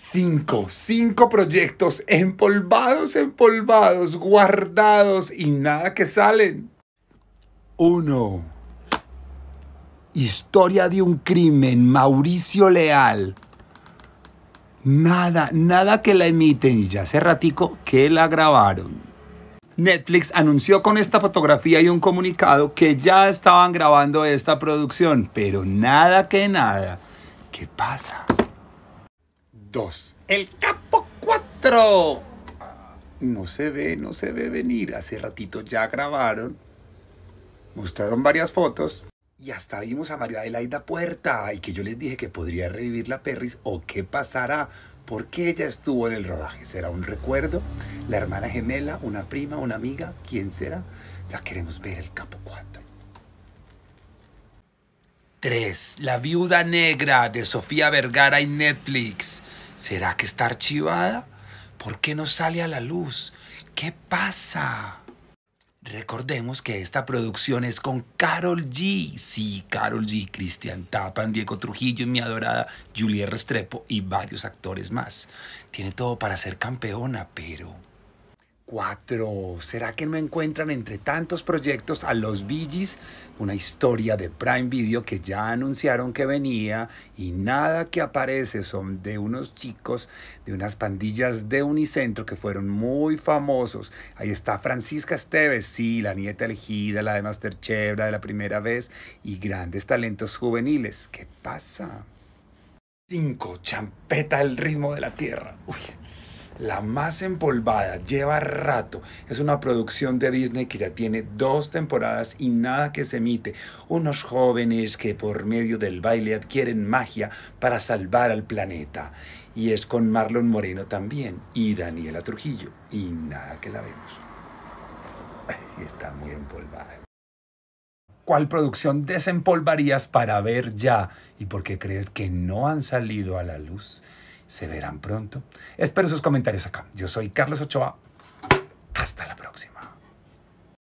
Cinco, cinco proyectos empolvados, empolvados, guardados y nada que salen. Uno. Historia de un crimen, Mauricio Leal. Nada, nada que la emiten y ya hace ratico que la grabaron. Netflix anunció con esta fotografía y un comunicado que ya estaban grabando esta producción, pero nada que nada. ¿Qué pasa? El capo 4. No se ve, no se ve venir. Hace ratito ya grabaron. Mostraron varias fotos. Y hasta vimos a María Adelaida Puerta. Y que yo les dije que podría revivir la Perris o qué pasará. Porque ella estuvo en el rodaje? ¿Será un recuerdo? ¿La hermana gemela? ¿Una prima? ¿Una amiga? ¿Quién será? Ya queremos ver el capo 4. 3. La viuda negra de Sofía Vergara y Netflix. ¿Será que está archivada? ¿Por qué no sale a la luz? ¿Qué pasa? Recordemos que esta producción es con Carol G. Sí, Carol G, Cristian Tapan, Diego Trujillo, mi adorada, Julia Restrepo y varios actores más. Tiene todo para ser campeona, pero Cuatro. ¿Será que no encuentran entre tantos proyectos a los Billys una historia de Prime Video que ya anunciaron que venía y nada que aparece son de unos chicos de unas pandillas de Unicentro que fueron muy famosos. Ahí está Francisca Esteves, sí, la nieta elegida, la de Masterchef, la de la primera vez y grandes talentos juveniles. ¿Qué pasa? 5. Champeta el ritmo de la tierra. La más empolvada, lleva rato. Es una producción de Disney que ya tiene dos temporadas y nada que se emite. Unos jóvenes que por medio del baile adquieren magia para salvar al planeta. Y es con Marlon Moreno también y Daniela Trujillo. Y nada que la vemos. está muy empolvada. ¿Cuál producción desempolvarías para ver ya? ¿Y por qué crees que no han salido a la luz? Se verán pronto. Espero sus comentarios acá. Yo soy Carlos Ochoa. Hasta la próxima.